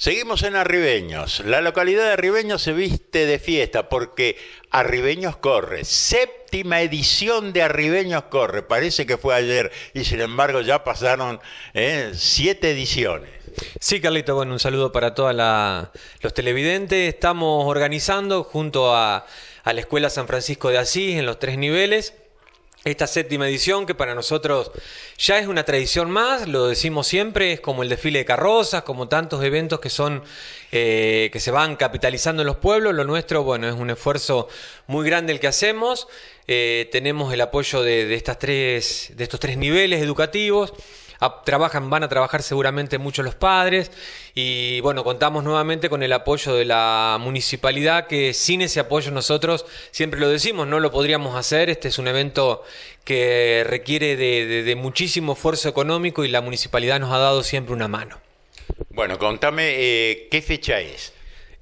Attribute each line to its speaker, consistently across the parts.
Speaker 1: Seguimos en Arribeños. La localidad de Arribeños se viste de fiesta porque Arribeños corre. Séptima edición de Arribeños corre. Parece que fue ayer y sin embargo ya pasaron eh, siete ediciones. Sí, Carlito, bueno, un saludo para todos los televidentes. Estamos organizando junto a la Escuela San Francisco de Asís en los tres niveles esta séptima edición que para nosotros ya es una tradición más, lo decimos siempre, es como el desfile de carrozas, como tantos eventos que son eh, que se van capitalizando en los pueblos, lo nuestro, bueno, es un esfuerzo muy grande el que hacemos, eh, tenemos el apoyo de, estas tres, de estos tres niveles educativos, trabajan, van a trabajar seguramente muchos los padres y bueno, contamos nuevamente con el apoyo de la municipalidad que sin ese apoyo nosotros, siempre lo decimos, no lo podríamos hacer, este es un evento que requiere de, muchísimo esfuerzo económico y la municipalidad nos ha dado siempre una mano. Bueno, contame eh, qué fecha es.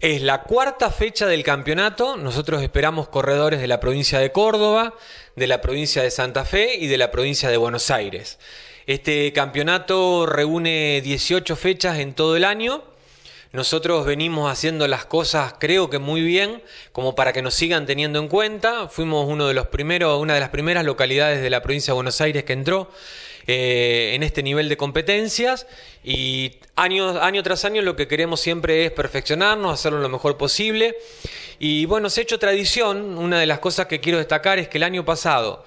Speaker 1: Es la cuarta fecha del campeonato. Nosotros esperamos corredores de la provincia de Córdoba, de la provincia de Santa Fe y de la provincia de Buenos Aires. Este campeonato reúne 18 fechas en todo el año. Nosotros venimos haciendo las cosas creo que muy bien, como para que nos sigan teniendo en cuenta. Fuimos uno de los primeros, una de las primeras localidades de la provincia de Buenos Aires que entró eh, en este nivel de competencias y año tras año lo que queremos siempre es perfeccionarnos, hacerlo lo mejor posible. Y bueno, se ha hecho tradición, una de las cosas que quiero destacar es que el año pasado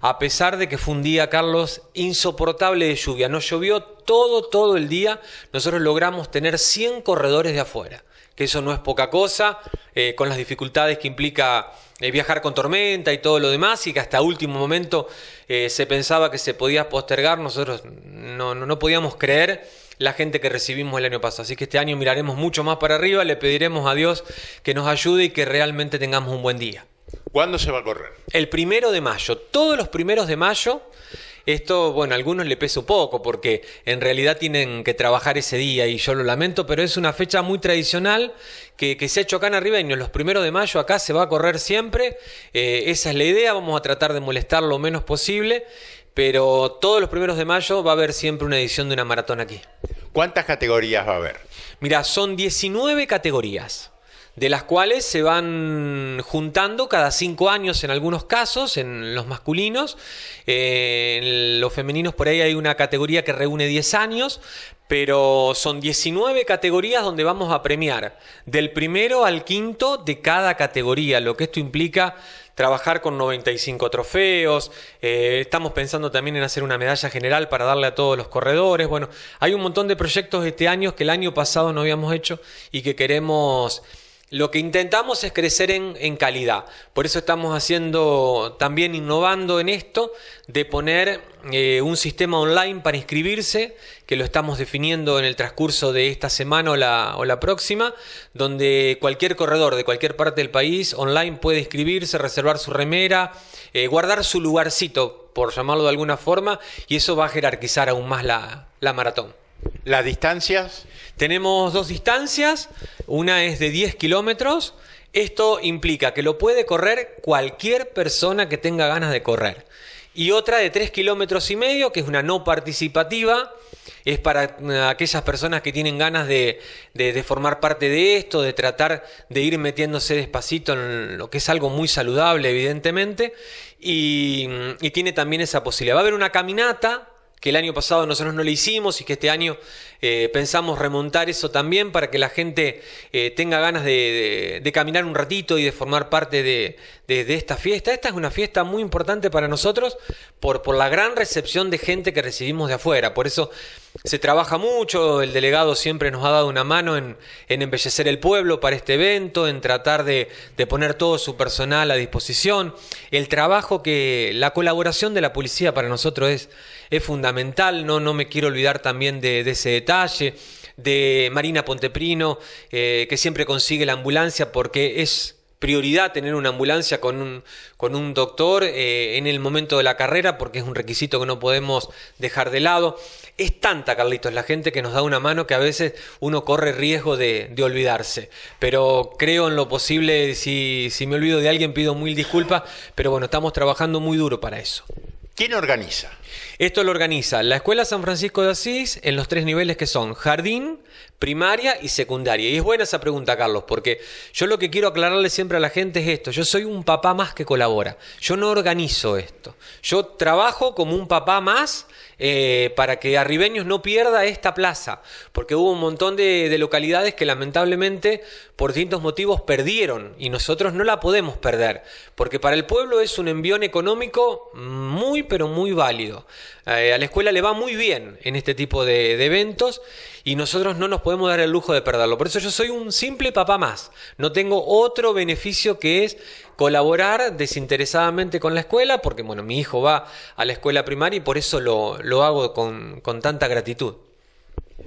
Speaker 1: a pesar de que fue un día, Carlos, insoportable de lluvia. Nos llovió todo, todo el día. Nosotros logramos tener 100 corredores de afuera, que eso no es poca cosa, eh, con las dificultades que implica eh, viajar con tormenta y todo lo demás, y que hasta último momento eh, se pensaba que se podía postergar. Nosotros no, no podíamos creer la gente que recibimos el año pasado. Así que este año miraremos mucho más para arriba, le pediremos a Dios que nos ayude y que realmente tengamos un buen día. ¿Cuándo se va a correr? El primero de mayo. Todos los primeros de mayo. Esto, bueno, a algunos le pesa un poco porque en realidad tienen que trabajar ese día y yo lo lamento, pero es una fecha muy tradicional que, se ha hecho acá en Los primeros de mayo acá se va a correr siempre. Eh, esa es la idea. Vamos a tratar de molestar lo menos posible. Pero todos los primeros de mayo va a haber siempre una edición de una maratón aquí. ¿Cuántas categorías va a haber? Mira, son 19 categorías de las cuales se van juntando cada cinco años en algunos casos, en los masculinos, eh, en los femeninos por ahí hay una categoría que reúne 10 años, pero son 19 categorías donde vamos a premiar del primero al quinto de cada categoría, lo que esto implica trabajar con 95 trofeos, eh, estamos pensando también en hacer una medalla general para darle a todos los corredores, bueno, hay un montón de proyectos este año que el año pasado no habíamos hecho y que queremos lo que intentamos es crecer en, calidad. Por eso estamos haciendo, también innovando en esto, de poner eh, un sistema online para inscribirse, que lo estamos definiendo en el transcurso de esta semana o la, próxima, donde cualquier corredor de cualquier parte del país online puede inscribirse, reservar su remera, eh, guardar su lugarcito, por llamarlo de alguna forma, y eso va a jerarquizar aún más la maratón. ¿Las distancias? Tenemos dos distancias, una es de 10 kilómetros, esto implica que lo puede correr cualquier persona que tenga ganas de correr. Y otra de 3 kilómetros y medio, que es una no participativa, es para eh, aquellas personas que tienen ganas de, formar parte de esto, de tratar de ir metiéndose despacito en lo que es algo muy saludable, evidentemente, y mm, tiene también esa posibilidad. Va a haber una caminata que el año pasado nosotros no le hicimos y que este año eh, pensamos remontar eso también para que la gente eh, tenga ganas de, caminar un ratito y de formar parte de, de, esta fiesta. Esta es una fiesta muy importante para nosotros por, por la gran recepción de gente que recibimos de afuera. Por eso se trabaja mucho, el delegado siempre nos ha dado una mano en, embellecer el pueblo para este evento, en tratar de, poner todo su personal a disposición. El trabajo que, la colaboración de la policía para nosotros es, es fundamental, no, no me quiero olvidar también de, ese detalle de Marina Ponteprino, eh, que siempre consigue la ambulancia porque es prioridad tener una ambulancia con un, con un doctor eh, en el momento de la carrera porque es un requisito que no podemos dejar de lado. Es tanta, Carlitos, la gente que nos da una mano que a veces uno corre riesgo de, olvidarse. Pero creo en lo posible, si, si me olvido de alguien pido mil disculpas, pero bueno, estamos trabajando muy duro para eso. ¿Quién organiza? Esto lo organiza la Escuela San Francisco de Asís en los tres niveles que son jardín, primaria y secundaria. Y es buena esa pregunta, Carlos, porque yo lo que quiero aclararle siempre a la gente es esto. Yo soy un papá más que colabora. Yo no organizo esto. Yo trabajo como un papá más eh, para que Arribeños no pierda esta plaza, porque hubo un montón de, localidades que lamentablemente por distintos motivos perdieron y nosotros no la podemos perder, porque para el pueblo es un envión económico muy pero muy válido. Eh, a la escuela le va muy bien en este tipo de eventos y nosotros no nos podemos dar el lujo de perderlo. Por eso yo soy un simple papá más. No tengo otro beneficio que es colaborar desinteresadamente con la escuela, porque bueno, mi hijo va a la escuela primaria y por eso lo, hago con, tanta gratitud.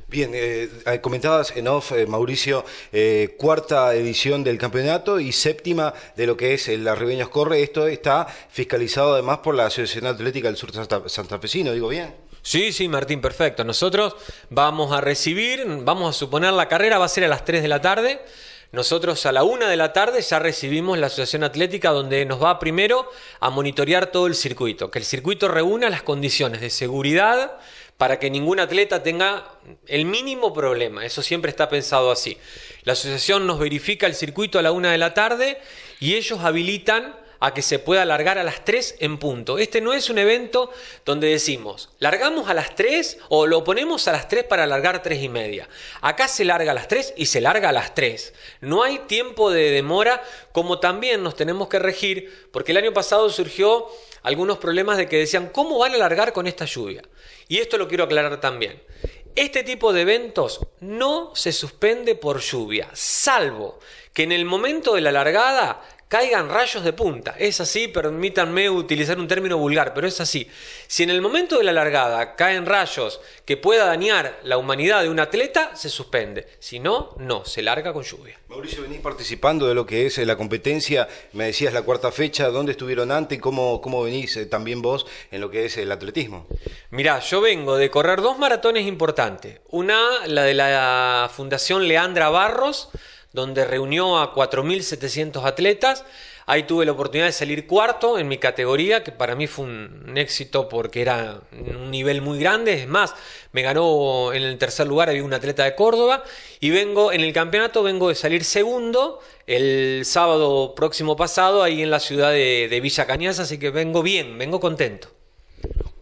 Speaker 1: Bien, eh, eh comentabas en off, eh, Mauricio, eh, cuarta edición del campeonato y séptima de lo que es el Arribeños Corre. Esto está fiscalizado además por la Asociación Atlética del Sur Santa, santafesino, digo bien. Sí, sí, Martín, perfecto. Nosotros vamos a recibir, vamos a suponer la carrera va a ser a las 3 de la tarde. Nosotros a la 1 de la tarde ya recibimos la Asociación Atlética donde nos va primero a monitorear todo el circuito, que el circuito reúna las condiciones de seguridad para que ningún atleta tenga el mínimo problema. Eso siempre está pensado así. La asociación nos verifica el circuito a la 1 de la tarde y ellos habilitan a que se pueda alargar a las 3 en punto. Este no es un evento donde decimos, largamos a las 3 o lo ponemos a las 3 para alargar 3 y media. Acá se larga a las 3 y se larga a las 3. No hay tiempo de demora como también nos tenemos que regir porque el año pasado surgió algunos problemas de que decían, ¿cómo van a alargar con esta lluvia? Y esto lo quiero aclarar también. Este tipo de eventos no se suspende por lluvia, salvo que en el momento de la largada caigan rayos de punta. Es así, permítanme utilizar un término vulgar, pero es así. Si en el momento de la largada caen rayos que pueda dañar la humanidad de un atleta, se suspende. Si no, no, se larga con lluvia. Mauricio, venís participando de lo que es eh, la competencia, me decías la cuarta fecha, ¿dónde estuvieron antes y cómo, cómo venís eh, también vos en lo que es el atletismo? Mirá, yo vengo de correr dos maratones importantes. Una, la de la Fundación Leandra Barros, donde reunió a 4.700 atletas. Ahí tuve la oportunidad de salir cuarto en mi categoría, que para mí fue un éxito porque era un nivel muy grande. Es más, me ganó en el tercer lugar, había un atleta de Córdoba. Y vengo en el campeonato, vengo de salir segundo el sábado próximo pasado ahí en la ciudad de, de Villa Cañas, así que vengo bien, vengo contento.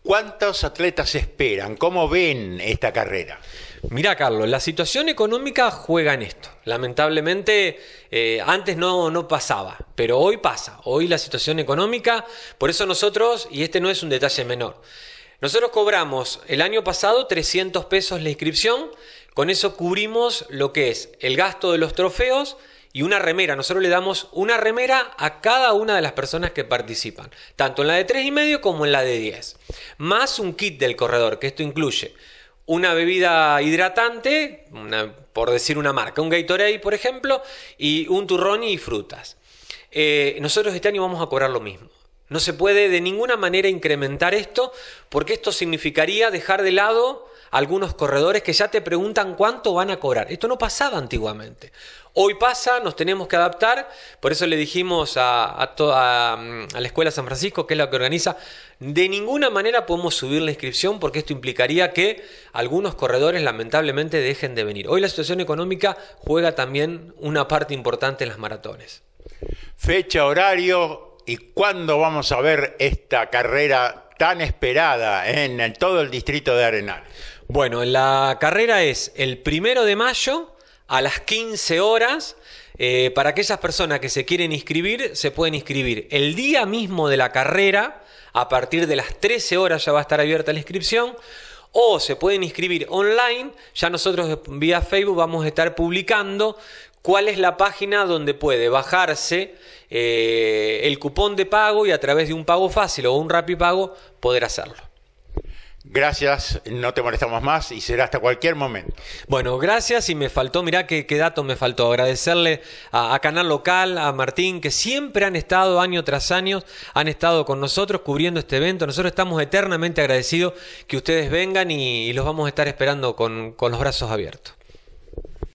Speaker 1: ¿Cuántos atletas esperan? ¿Cómo ven esta carrera? Mira, Carlos, la situación económica juega en esto. Lamentablemente, eh, antes no, no pasaba, pero hoy pasa. Hoy la situación económica, por eso nosotros, y este no es un detalle menor, nosotros cobramos el año pasado 300 pesos la inscripción, con eso cubrimos lo que es el gasto de los trofeos, y una remera. Nosotros le damos una remera a cada una de las personas que participan, tanto en la de tres y medio como en la de 10. Más un kit del corredor, que esto incluye una bebida hidratante, por decir una marca, un Gatorade, por ejemplo, y un turrón y frutas. Eh, nosotros este año vamos a cobrar lo mismo. No se puede de ninguna manera incrementar esto porque esto significaría dejar de lado algunos corredores que ya te preguntan cuánto van a cobrar. Esto no pasaba antiguamente. Hoy pasa, nos tenemos que adaptar, por eso le dijimos a, mm, a, la Escuela San Francisco, que es la que organiza, de ninguna manera podemos subir la inscripción porque esto implicaría que algunos corredores lamentablemente dejen de venir. Hoy la situación económica juega también una parte importante en las maratones. Fecha, horario y cuándo vamos a ver esta carrera tan esperada en, en todo el distrito de Arenal. Bueno, la carrera es el primero de mayo a las 15 horas. Eh, para aquellas personas que se quieren inscribir, se pueden inscribir el día mismo de la carrera, a partir de las 13 horas ya va a estar abierta la inscripción, o se pueden inscribir online, ya nosotros vía Facebook vamos a estar publicando cuál es la página donde puede bajarse eh, el cupón de pago y a través de un pago fácil o un rapipago Pago poder hacerlo. Gracias, no te molestamos más y será hasta cualquier momento. Bueno, gracias y me faltó, mirá qué, qué dato me faltó, agradecerle a, Canal Local, a Martín, que siempre han estado año tras año, han estado con nosotros cubriendo este evento. Nosotros estamos eternamente agradecidos que ustedes vengan y, los vamos a estar esperando con los brazos abiertos.